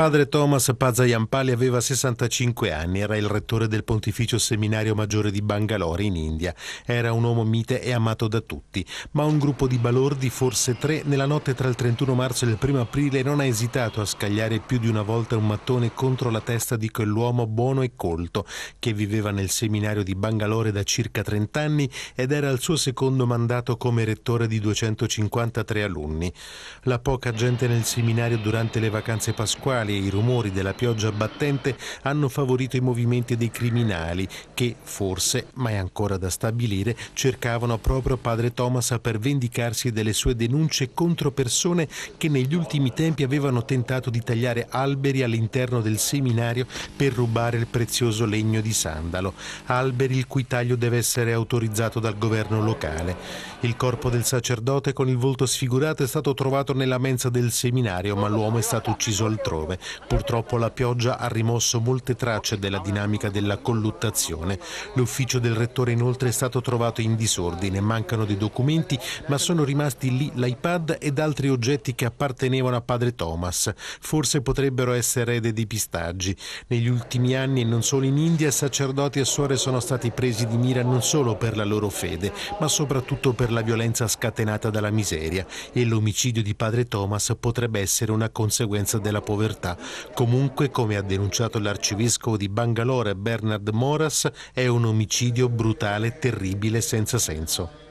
Padre Thomas Pazzayampali aveva 65 anni, era il rettore del Pontificio Seminario Maggiore di Bangalore in India. Era un uomo mite e amato da tutti, ma un gruppo di balordi, forse tre, nella notte tra il 31 marzo e il 1 aprile non ha esitato a scagliare più di una volta un mattone contro la testa di quell'uomo buono e colto che viveva nel seminario di Bangalore da circa 30 anni ed era al suo secondo mandato come rettore di 253 alunni. La poca gente nel seminario durante le vacanze pasquali e i rumori della pioggia battente hanno favorito i movimenti dei criminali che, forse, ma è ancora da stabilire, cercavano proprio padre Thomas per vendicarsi delle sue denunce contro persone che negli ultimi tempi avevano tentato di tagliare alberi all'interno del seminario per rubare il prezioso legno di sandalo, alberi il cui taglio deve essere autorizzato dal governo locale. Il corpo del sacerdote con il volto sfigurato è stato trovato nella mensa del seminario, ma l'uomo è stato ucciso altrove. Purtroppo la pioggia ha rimosso molte tracce della dinamica della colluttazione. L'ufficio del rettore inoltre è stato trovato in disordine, mancano dei documenti, ma sono rimasti lì l'iPad ed altri oggetti che appartenevano a padre Thomas. Forse potrebbero essere erede di pistaggi. Negli ultimi anni e non solo in India, sacerdoti e suore sono stati presi di mira non solo per la loro fede, ma soprattutto per la violenza scatenata dalla miseria e l'omicidio di padre Thomas potrebbe essere una conseguenza della povertà realtà. Comunque, come ha denunciato l'arcivescovo di Bangalore Bernard Moras, è un omicidio brutale, terribile, senza senso.